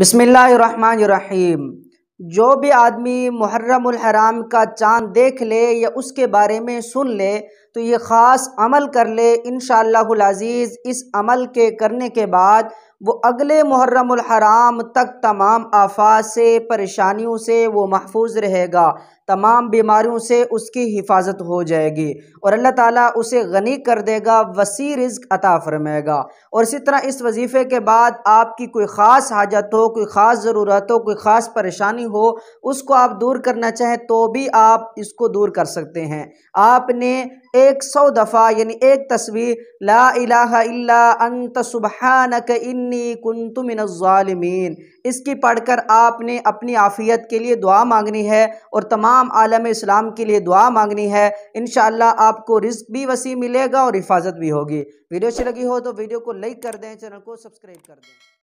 बसमीम जो भी आदमी मुहर्रम हराम का चाँद देख ले या उसके बारे में सुन ले तो ये ख़ास अमल कर ले इन अज़ीज़ इस अमल के करने के बाद वो अगले मुहर्रम हराम तक तमाम आफात से परेशानियों से वो महफूज रहेगा तमाम बीमारियों से उसकी हिफाजत हो जाएगी और अल्लाह ताला उसे गनी कर देगा वसी रिज्क अता फरमाएगा और इसी तरह इस वजीफ़े के बाद आपकी कोई ख़ास हाजत हो कोई ख़ास ज़रूरत हो कोई ख़ास परेशानी हो उसको आप दूर करना चाहें तो भी आप इसको दूर कर सकते हैं आपने एक सौ दफ़ा यानी एक तस्वीर ला इलाहा इल्ला अंत सुबहानक इन्नी कुंतु मिन ज़ालिमीन इसकी पढ़कर आपने अपनी आफ़ियत के लिए दुआ मांगनी है और तमाम आलम इस्लाम के लिए दुआ मांगनी है इन आपको रिस्क भी वसी मिलेगा और हिफाजत भी होगी वीडियो अच्छी लगी हो तो वीडियो को लाइक कर दें चैनल को सब्सक्राइब कर दें